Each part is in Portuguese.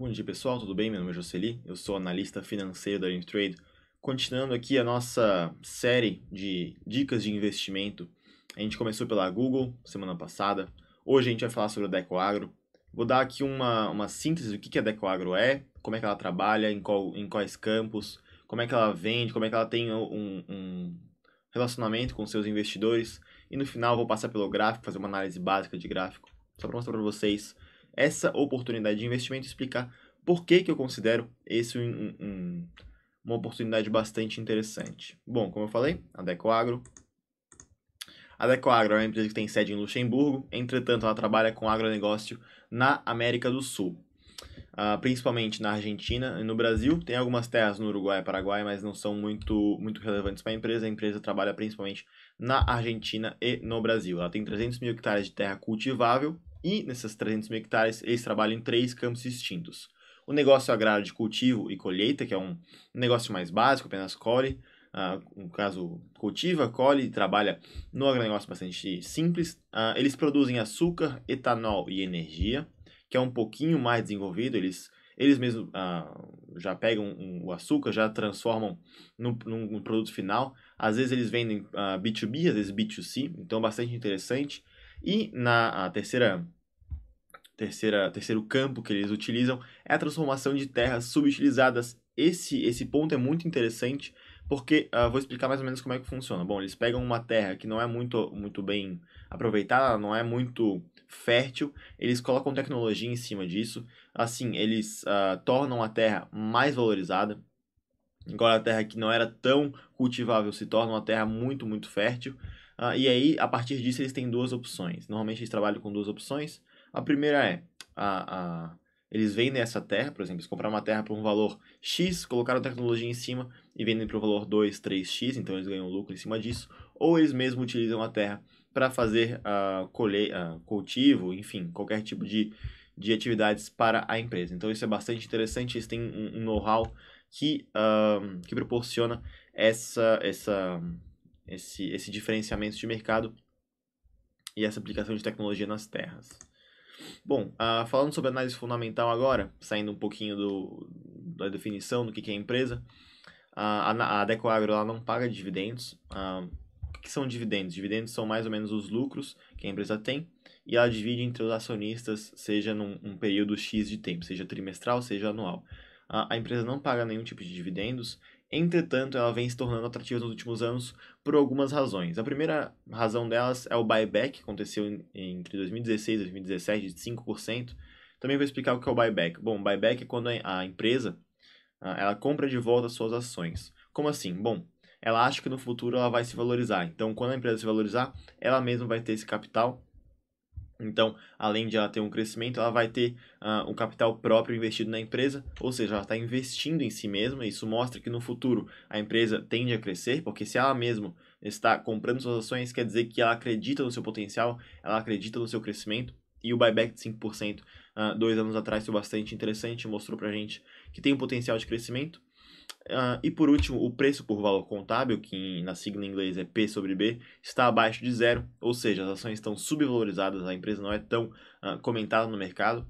Bom dia pessoal, tudo bem? Meu nome é Jocely, eu sou analista financeiro da Intrade. Continuando aqui a nossa série de dicas de investimento, a gente começou pela Google semana passada, hoje a gente vai falar sobre a Decoagro. Vou dar aqui uma, uma síntese do que, que a Decoagro é, como é que ela trabalha, em, qual, em quais campos, como é que ela vende, como é que ela tem um, um relacionamento com seus investidores. E no final vou passar pelo gráfico, fazer uma análise básica de gráfico, só para mostrar para vocês essa oportunidade de investimento e explicar por que, que eu considero esse um, um, uma oportunidade bastante interessante. Bom, como eu falei, a Decoagro. A é uma empresa que tem sede em Luxemburgo, entretanto ela trabalha com agronegócio na América do Sul. Uh, principalmente na Argentina e no Brasil. Tem algumas terras no Uruguai e Paraguai, mas não são muito, muito relevantes para a empresa. A empresa trabalha principalmente na Argentina e no Brasil. Ela tem 300 mil hectares de terra cultivável e, nessas 300 mil hectares, eles trabalham em três campos distintos. O negócio agrário de cultivo e colheita, que é um negócio mais básico, apenas colhe, uh, no caso, cultiva, colhe e trabalha no agronegócio bastante simples. Uh, eles produzem açúcar, etanol e energia, que é um pouquinho mais desenvolvido, eles eles mesmos ah, já pegam um, o açúcar, já transformam num, num, produto final. Às vezes eles vendem ah, B2B, às vezes B2C, então é bastante interessante. E na terceira, terceira, terceiro campo que eles utilizam é a transformação de terras subutilizadas. Esse, esse ponto é muito interessante porque uh, vou explicar mais ou menos como é que funciona. Bom, eles pegam uma terra que não é muito, muito bem aproveitada, não é muito fértil, eles colocam tecnologia em cima disso, assim, eles uh, tornam a terra mais valorizada. Agora, a terra que não era tão cultivável se torna uma terra muito, muito fértil. Uh, e aí, a partir disso, eles têm duas opções. Normalmente, eles trabalham com duas opções. A primeira é, a, a, eles vendem essa terra, por exemplo, eles compraram uma terra por um valor X, colocaram tecnologia em cima e vendem para o valor 2, 3X, então eles ganham lucro em cima disso. Ou eles mesmos utilizam a terra para fazer uh, ah, colher uh, ah, cultivo, enfim, qualquer tipo de, de atividades para a empresa. Então isso é bastante interessante, eles têm um, um know-how que, uh, que proporciona essa, essa esse, esse diferenciamento de mercado e essa aplicação de tecnologia nas terras. Bom, uh, falando sobre análise fundamental agora, saindo um pouquinho do, da definição do que, que é empresa, uh, a, a Decoagro ela não paga dividendos. Uh, o que são dividendos? Dividendos são mais ou menos os lucros que a empresa tem e ela divide entre os acionistas, seja num um período X de tempo, seja trimestral, seja anual. Ah, a empresa não paga nenhum tipo de dividendos Entretanto, ela vem se tornando atrativa nos últimos anos por algumas razões. A primeira razão delas é o buyback, que aconteceu entre 2016 e 2017, de 5%. Também vou explicar o que é o buyback. Bom, buyback é quando a empresa ela compra de volta suas ações. Como assim? Bom, ela acha que no futuro ela vai se valorizar. Então, quando a empresa se valorizar, ela mesma vai ter esse capital então, além de ela ter um crescimento, ela vai ter uh, capital próprio investido na empresa, ou seja, ela está investindo em si mesma. Isso mostra que no futuro a empresa tende a crescer, porque se ela mesma está comprando suas ações, quer dizer que ela acredita no seu potencial, ela acredita no seu crescimento. E o buyback de 5% uh, ah, dois anos atrás foi bastante interessante, mostrou para gente que tem um potencial de crescimento. Uh, e por último, o preço por valor contábil, que na sigla em inglês é P sobre B, está abaixo de zero, ou seja, as ações estão subvalorizadas, a empresa não é tão uh, comentada no mercado.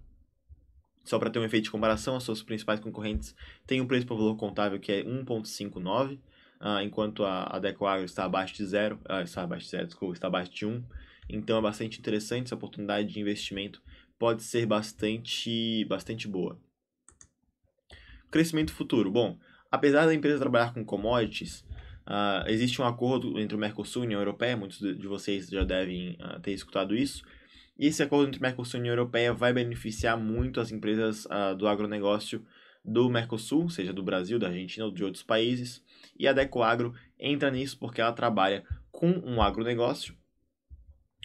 Só para ter um efeito de comparação, as suas principais concorrentes têm um preço por valor contábil que é 1,59, uh, ah, enquanto a, a está abaixo de zero, está abaixo de zero, desculpa, está abaixo de 1. Então é bastante interessante, essa oportunidade de investimento pode ser bastante, bastante boa. Crescimento futuro. Bom, Apesar da empresa trabalhar com commodities, uh, existe um acordo entre o Mercosul e a União Europeia, muitos de vocês já devem uh, ter escutado isso, e esse acordo entre o Mercosul e a União Europeia vai beneficiar muito as empresas uh, do agronegócio do Mercosul, seja do Brasil, da Argentina ou de outros países, e a Decoagro entra nisso porque ela trabalha com um agronegócio,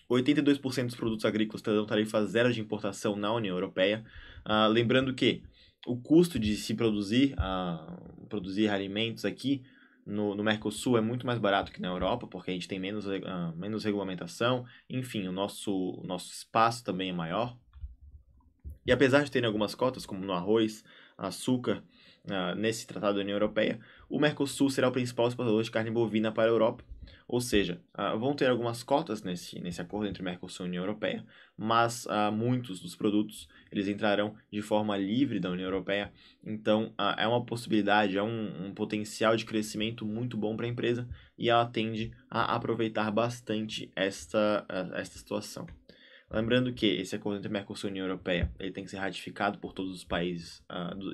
82% dos produtos agrícolas terão tarifa zero de importação na União Europeia. Uh, lembrando que o custo de se produzir, uh, produzir alimentos aqui no, no, Mercosul é muito mais barato que na Europa, porque a gente tem menos, uh, menos regulamentação, enfim, o nosso, o nosso espaço também é maior. E apesar de terem algumas cotas, como no arroz, açúcar, uh, nesse tratado da União Europeia, o Mercosul será o principal exportador de carne bovina para a Europa, ou seja, uh, vão ter algumas cotas nesse, nesse acordo entre Mercosul e União Europeia, mas uh, muitos dos produtos eles entrarão de forma livre da União Europeia. Então, uh, é uma possibilidade, é um, um potencial de crescimento muito bom para a empresa e ela tende a aproveitar bastante esta, esta situação. Lembrando que esse acordo entre Mercosul e União Europeia ele tem que ser ratificado por todos os países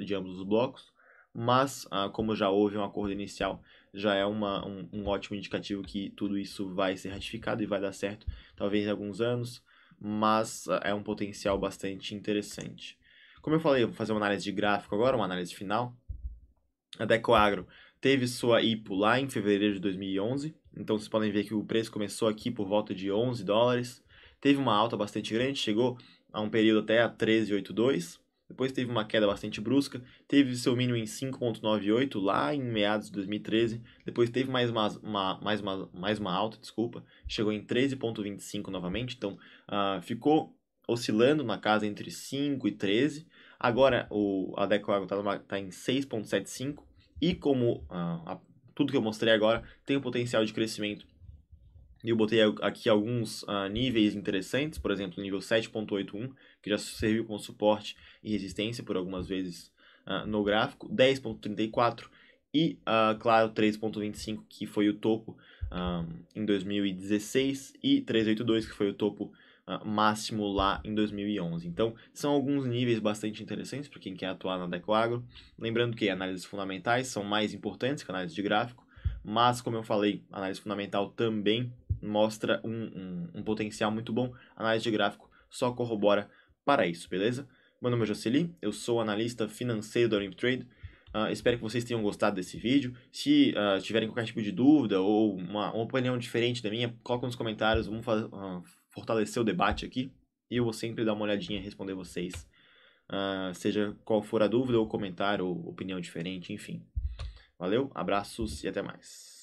de ambos os blocos, mas como já houve um acordo inicial já é uma, um, um ótimo indicativo que tudo isso vai ser ratificado e vai dar certo, talvez em alguns anos, mas ah, é um potencial bastante interessante. Como eu falei, eu vou fazer uma análise de gráfico agora, uma análise final. A Decoagro teve sua IPO lá em fevereiro de 2011, então vocês podem ver que o preço começou aqui por volta de 11 dólares, teve uma alta bastante grande, chegou a um período até a 13,82, depois teve uma queda bastante brusca, teve seu mínimo em 5,98 lá em meados de 2013, depois teve mais uma, uma mais uma, mais uma alta, desculpa, chegou em 13,25 novamente, então uh, ficou oscilando na casa entre 5 e 13, agora o, a está tá em 6,75 e como uh, a, tudo que eu mostrei agora tem um potencial de crescimento eu botei aqui alguns uh, níveis interessantes, por exemplo, nível 7.81, que já serviu como suporte e resistência por algumas vezes uh, no gráfico, 10.34 e, uh, claro, 3.25, que foi o topo um, ah, em 2016, e 382, que foi o topo uh, máximo lá em 2011. Então, são alguns níveis bastante interessantes para quem quer atuar na Decoagro. Lembrando que análises fundamentais são mais importantes que análise de gráfico, mas, como eu falei, análise fundamental também mostra um, um, um potencial muito bom. análise de gráfico só corrobora para isso, beleza? Meu nome é Jocely, eu sou analista financeiro da Olymp Trade. Uh, espero que vocês tenham gostado desse vídeo. Se uh, tiverem qualquer tipo de dúvida ou uma, uma opinião diferente da minha, coloquem nos comentários, vamos fazer, uh, ah, fortalecer o debate aqui. E eu vou sempre dar uma olhadinha e responder vocês, seja qual for a dúvida ou comentário ou opinião diferente, enfim. Valeu, abraços e até mais.